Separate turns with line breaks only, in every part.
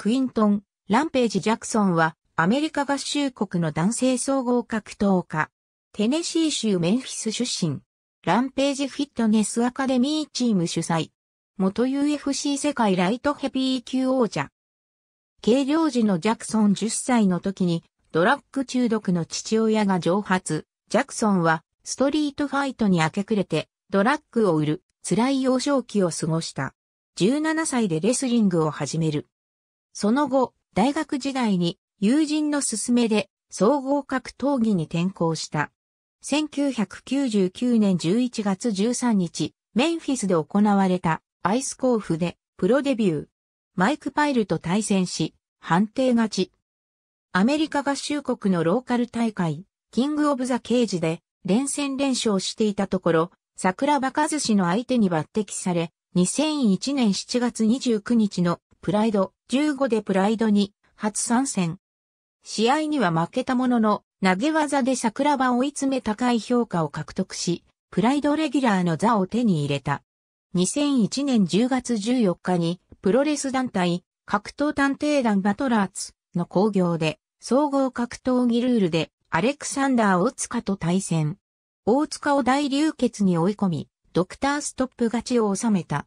クイントン、ランページ・ジャクソンは、アメリカ合衆国の男性総合格闘家。テネシー州メンフィス出身。ランページ・フィットネス・アカデミーチーム主催。元 UFC 世界ライトヘビー級王者。軽量時のジャクソン10歳の時に、ドラッグ中毒の父親が蒸発。ジャクソンは、ストリートファイトに明け暮れて、ドラッグを売る、辛い幼少期を過ごした。17歳でレスリングを始める。その後、大学時代に友人の勧めで総合格闘技に転向した。1999年11月13日、メンフィスで行われたアイスコーフでプロデビュー。マイク・パイルと対戦し、判定勝ち。アメリカ合衆国のローカル大会、キング・オブ・ザ・ケージで連戦連勝していたところ、桜カ寿司の相手に抜擢され、2001年7月29日のプライド15でプライドに初参戦。試合には負けたものの、投げ技で桜場を追い詰め高い評価を獲得し、プライドレギュラーの座を手に入れた。2001年10月14日に、プロレス団体、格闘探偵団バトラーツの興行で、総合格闘技ルールで、アレクサンダー大塚と対戦。大塚を大流血に追い込み、ドクターストップ勝ちを収めた。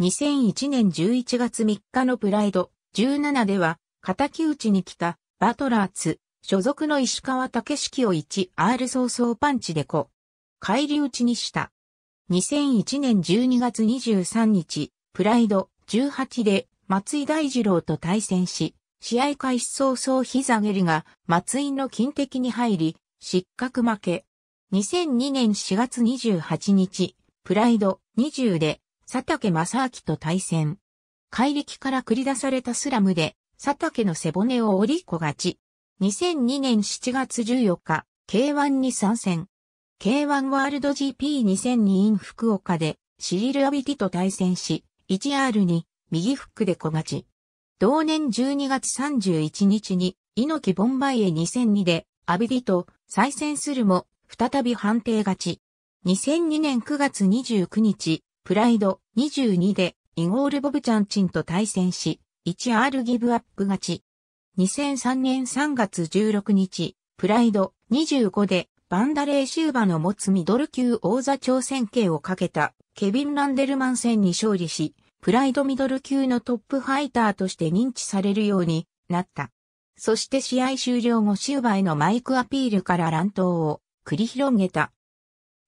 2001年11月3日のプライド17では、敵討ちに来たバトラーツ所属の石川武式を 1R 早々パンチでこ、返り討ちにした。2001年12月23日、プライド18で松井大二郎と対戦し、試合開始早々膝蹴りが松井の金敵に入り、失格負け。2002年4月28日、プライド20で佐竹正明と対戦。怪力から繰り出されたスラムで、佐竹の背骨を折り子勝ち。2002年7月14日、K1 に参戦。K1 ワールド GP2002 in 福岡で、シリル・アビティと対戦し、1R に右フックで小勝ち。同年12月31日に、猪木ボンバイエ2002で、アビディと再戦するも、再び判定勝ち。2002年9月29日、プライド22でイゴール・ボブチャンチンと対戦し、1R ギブアップ勝ち。2003年3月16日、プライド25でバンダレーシューバの持つミドル級王座挑戦権をかけたケビン・ランデルマン戦に勝利し、プライドミドル級のトップファイターとして認知されるようになった。そして試合終了後シューバへのマイクアピールから乱闘を繰り広げた。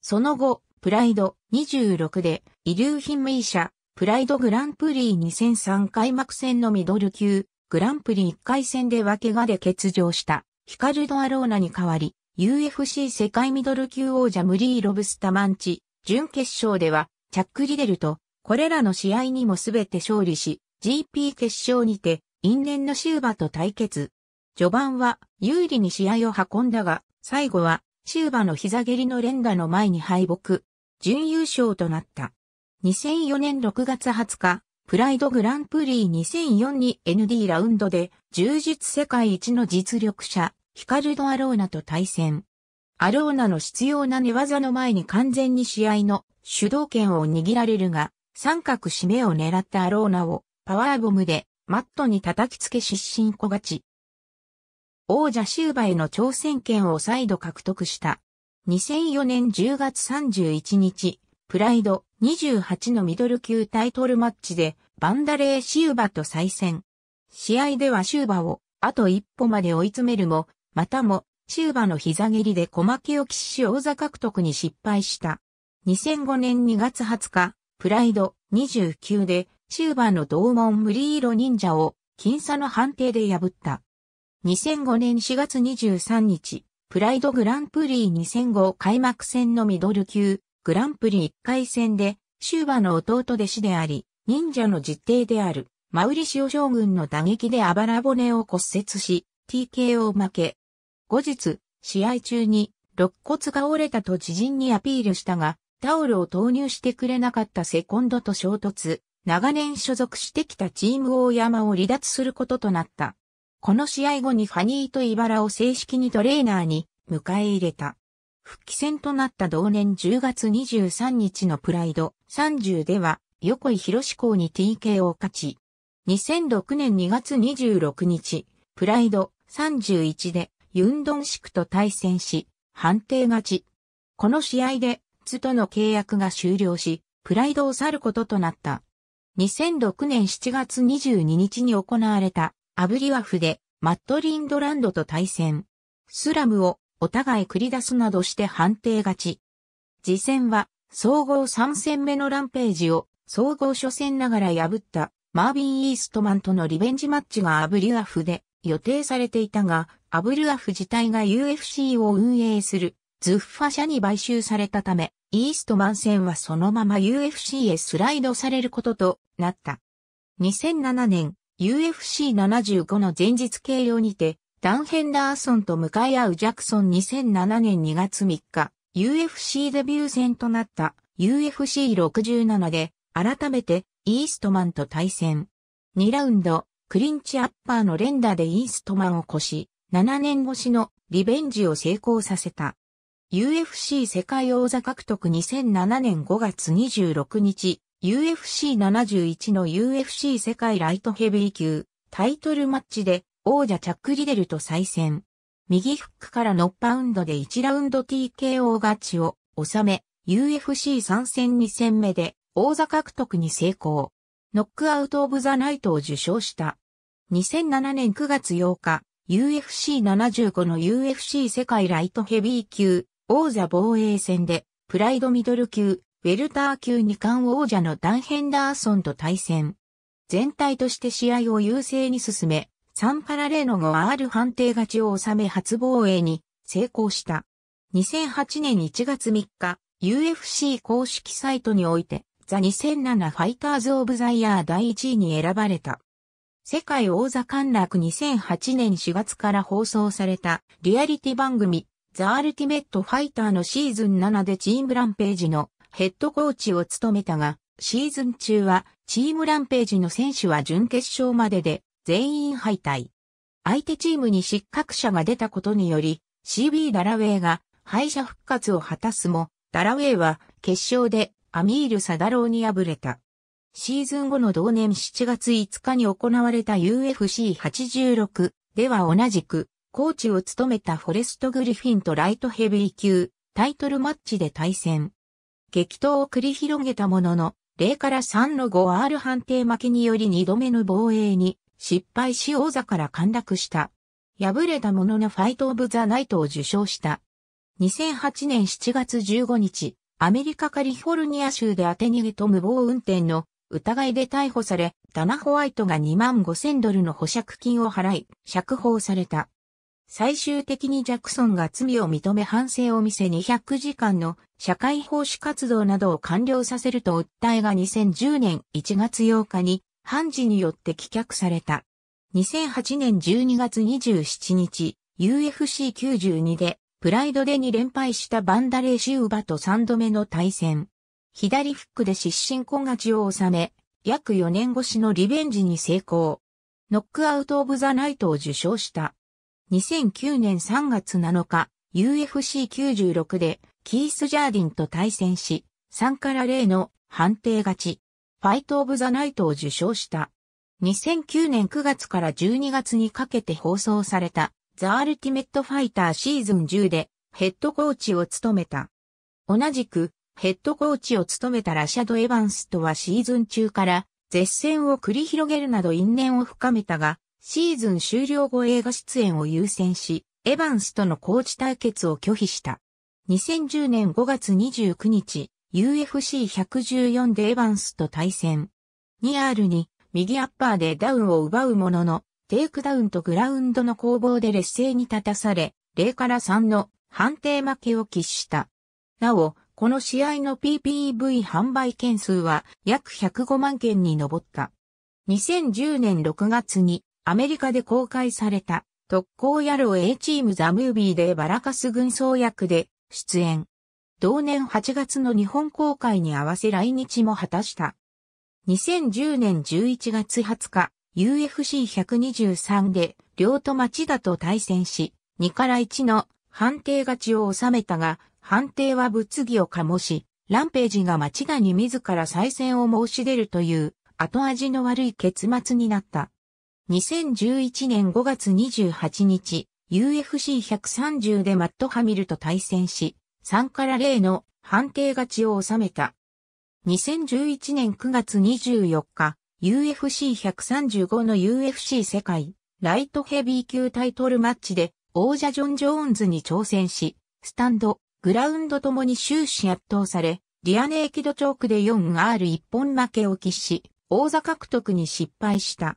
その後、プライド26で遺留品シャ、プライドグランプリ2003開幕戦のミドル級、グランプリ1回戦で分け我で欠場した、ヒカルド・アローナに代わり、UFC 世界ミドル級王者ムリー・ロブスタマンチ、準決勝では、チャック・リデルと、これらの試合にもすべて勝利し、GP 決勝にて、因縁のシューバと対決。序盤は有利に試合を運んだが、最後はシューバの膝蹴りの連打の前に敗北。準優勝となった。2004年6月20日、プライドグランプリ2004に ND ラウンドで、充実世界一の実力者、ヒカルド・アローナと対戦。アローナの必要な寝技の前に完全に試合の主導権を握られるが、三角締めを狙ったアローナをパワーボムでマットに叩きつけ失神小勝ち。王者シューバへの挑戦権を再度獲得した。2004年10月31日、プライド、28のミドル級タイトルマッチでバンダレー・シューバと再戦。試合ではシューバをあと一歩まで追い詰めるも、またもシューバの膝蹴りで小負けを喫し王座獲得に失敗した。2005年2月20日、プライド29でシューバの同門ムリーロ忍者を僅差の判定で破った。2005年4月23日、プライドグランプリ2005開幕戦のミドル級グランプリ1回戦で、シューバの弟弟子であり、忍者の実弟である、マウリシオ将軍の打撃であばら骨を骨折し、TKO 負け。後日、試合中に、肋骨が折れたと知人にアピールしたが、タオルを投入してくれなかったセコンドと衝突、長年所属してきたチーム大山を離脱することとなった。この試合後にファニーとイバラを正式にトレーナーに迎え入れた。復帰戦となった同年10月23日のプライド30では、横井博志校に TK を勝ち、2006年2月26日、プライド31でユンドンシクと対戦し、判定勝ち。この試合で、ツとの契約が終了し、プライドを去ることとなった。2006年7月22日に行われたアブリワフでマットリンドランドと対戦。スラムをお互い繰り出すなどして判定勝ち。次戦は、総合3戦目のランページを、総合初戦ながら破った、マービン・イーストマンとのリベンジマッチがアブリュアフで予定されていたが、アブリュアフ自体が UFC を運営する、ズッファ社に買収されたため、イーストマン戦はそのまま UFC へスライドされることとなった。2007年、UFC75 の前日計量にて、ダン・ヘンダーソンと向かい合うジャクソン2007年2月3日、UFC デビュー戦となった UFC67 で改めてイーストマンと対戦。2ラウンド、クリンチアッパーの連打でイーストマンを越し、7年越しのリベンジを成功させた。UFC 世界王座獲得2007年5月26日、UFC71 の UFC 世界ライトヘビー級タイトルマッチで王者チャック・リデルと再戦。右フックからノッパウンドで1ラウンド TKO 勝ちを収め、UFC 参戦2戦目で王座獲得に成功。ノックアウト・オブ・ザ・ナイトを受賞した。2007年9月8日、UFC75 の UFC 世界ライトヘビー級王座防衛戦で、プライドミドル級、ウェルター級2冠王者のダン・ヘンダーソンと対戦。全体として試合を優勢に進め、サン3から0のー r 判定勝ちを収め初防衛に成功した。2008年1月3日、UFC 公式サイトにおいて、ザ2007ファイターズ・オブ・ザ・イヤー第1位に選ばれた。世界王座陥落2008年4月から放送されたリアリティ番組、ザ・アルティメット・ファイターのシーズン7でチームランページのヘッドコーチを務めたが、シーズン中はチームランページの選手は準決勝までで全員敗退。相手チームに失格者が出たことにより、CB ダラウェイが敗者復活を果たすも、ダラウェイは決勝でアミール・サダローに敗れた。シーズン後の同年7月5日に行われた UFC86 では同じく、コーチを務めたフォレスト・グリフィンとライトヘビー級タイトルマッチで対戦。激闘を繰り広げたものの、0から3の 5R 判定負けにより2度目の防衛に失敗し王座から陥落した。敗れた者のファイト・オブ・ザ・ナイトを受賞した。2008年7月15日、アメリカカリフォルニア州で当て逃げと無謀運転の疑いで逮捕され、ダナ・ホワイトが2万5千ドルの保釈金を払い、釈放された。最終的にジャクソンが罪を認め反省を見せ200時間の社会奉仕活動などを完了させると訴えが2010年1月8日に判事によって棄却された。2008年12月27日、UFC92 で、プライドで2連敗したバンダレーシウバと3度目の対戦。左フックで失神小勝ちを収め、約4年越しのリベンジに成功。ノックアウト・オブ・ザ・ナイトを受賞した。2009年3月7日、UFC96 でキース・ジャーディンと対戦し、3から0の判定勝ち。ファイト・オブ・ザ・ナイトを受賞した。2009年9月から12月にかけて放送された、ザ・アルティメット・ファイターシーズン10でヘッドコーチを務めた。同じく、ヘッドコーチを務めたラシャド・エヴァンスとはシーズン中から絶戦を繰り広げるなど因縁を深めたが、シーズン終了後映画出演を優先し、エヴァンスとのコーチ対決を拒否した。2010年5月29日、UFC114 でエヴァンスと対戦。2R に右アッパーでダウンを奪うものの、テイクダウンとグラウンドの攻防で劣勢に立たされ、0から3の判定負けを喫した。なお、この試合の PPV 販売件数は約105万件に上った。2010年6月にアメリカで公開された特攻野郎 A チームザムービーでバラカス軍装役で出演。同年8月の日本公開に合わせ来日も果たした。2010年11月20日、UFC123 で、両と町田と対戦し、2から1の判定勝ちを収めたが、判定は物議を醸し、ランページが町田に自ら再戦を申し出るという、後味の悪い結末になった。2011年5月28日、UFC130 でマット・ハミルと対戦し、3から0の判定勝ちを収めた。2011年9月24日、UFC135 の UFC 世界ライトヘビー級タイトルマッチで王者ジョン・ジョーンズに挑戦し、スタンド、グラウンドともに終始圧倒され、リアネーキドチョークで 4R1 本負けを喫し、王座獲得に失敗した。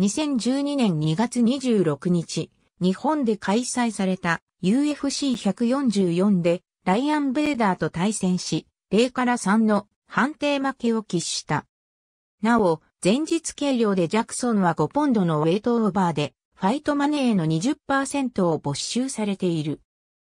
2012年2月26日、日本で開催された UFC144 でライアン・ベーダーと対戦し、0から3の判定負けを喫した。なお、前日計量でジャクソンは5ポンドのウェイトオーバーで、ファイトマネーの20%を没収されている。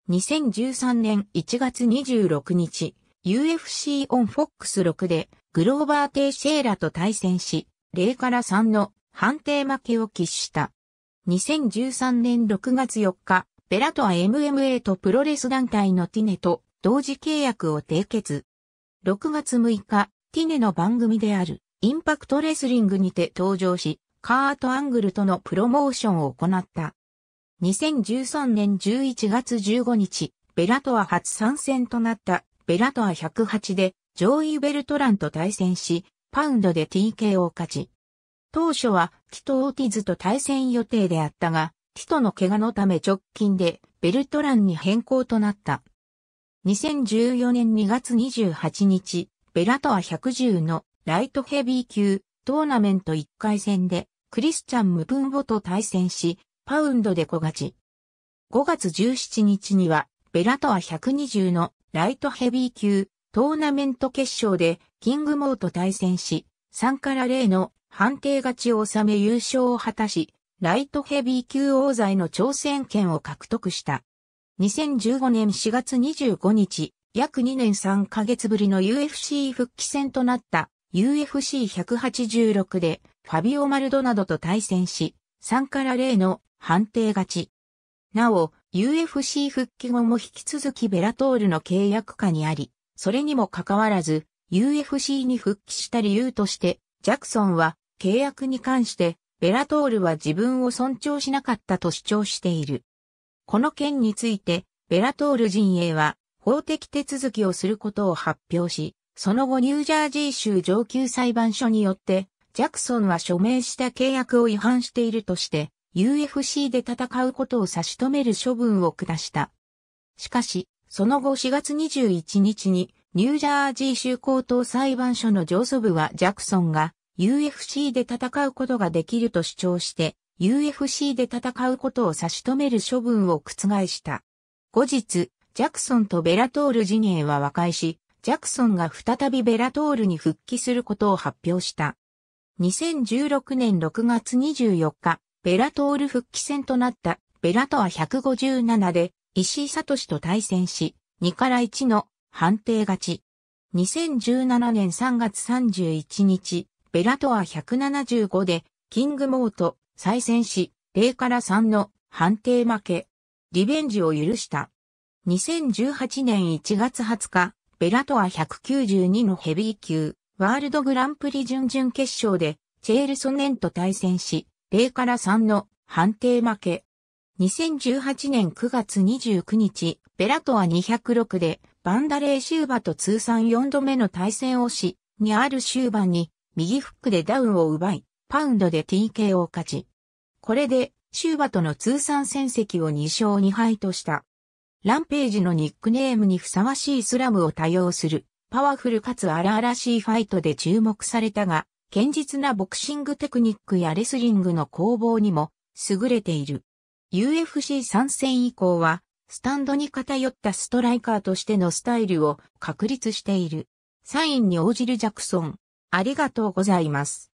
2013年1月26日、UFC オン FOX6 でグローバー・テイシェーラと対戦し、0から3の判定負けを喫した。2013年6月4日、ベラトア MMA とプロレス団体のティネと同時契約を締結。6月6日、ティネの番組であるインパクトレスリングにて登場し、カート・アングルとのプロモーションを行った。2013年11月15日、ベラトア初参戦となったベラトア108でジョーイ・ベルトランと対戦し、パウンドで TK を勝ち。当初はキト・オーティズと対戦予定であったが、ティトの怪我のため直近でベルトランに変更となった。2014年2月28日、ベラトア110のライトヘビー級トーナメント1回戦でクリスチャン・ムプンボと対戦し、パウンドで小勝ち。5月17日にはベラトア120のライトヘビー級トーナメント決勝でキングモーと対戦し、3から0の判定勝ちを収め優勝を果たし、ライトヘビー級王座への挑戦権を獲得した。2015年4月25日、約2年3ヶ月ぶりの UFC 復帰戦となった UFC186 でファビオ・マルドなどと対戦し、3から0の判定勝ち。なお、UFC 復帰後も引き続きベラトールの契約下にあり、それにもかかわらず、UFC に復帰した理由として、ジャクソンは契約に関してベラトールは自分を尊重しなかったと主張している。この件について、ベラトール陣営は法的手続きをすることを発表し、その後ニュージャージー州上級裁判所によって、ジャクソンは署名した契約を違反しているとして、UFC で戦うことを差し止める処分を下した。しかし、その後4月21日に、ニュージャージー州高等裁判所の上訴部はジャクソンが UFC で戦うことができると主張して、UFC で戦うことを差し止める処分を覆した。後日、ジャクソンとベラトール陣営は和解し、ジャクソンが再びベラトールに復帰することを発表した。2016年6月24日、ベラトール復帰戦となったベラトア157で石井聡と対戦し、2から1の判定勝ち。2017年3月31日、ベラトア175で、キングモーと再戦し、0から3の判定負け。リベンジを許した。2018年1月20日、ベラトア192のヘビー級、ワールドグランプリ準々決勝で、チェールソネンと対戦し、0から3の判定負け。2018年9月29日、ベラトア206で、バンダレーシューバと通算4度目の対戦をし、にあるシューバに、右フックでダウンを奪い、パウンドで TK を勝ち。これで、シューバとの通算戦績を2勝2敗とした。ランページのニックネームにふさわしいスラムを多用する、パワフルかつ荒々しいファイトで注目されたが、堅実なボクシングテクニックやレスリングの攻防にも優れている。UFC 参戦以降は、スタンドに偏ったストライカーとしてのスタイルを確立している。サインに応じるジャクソン、ありがとうございます。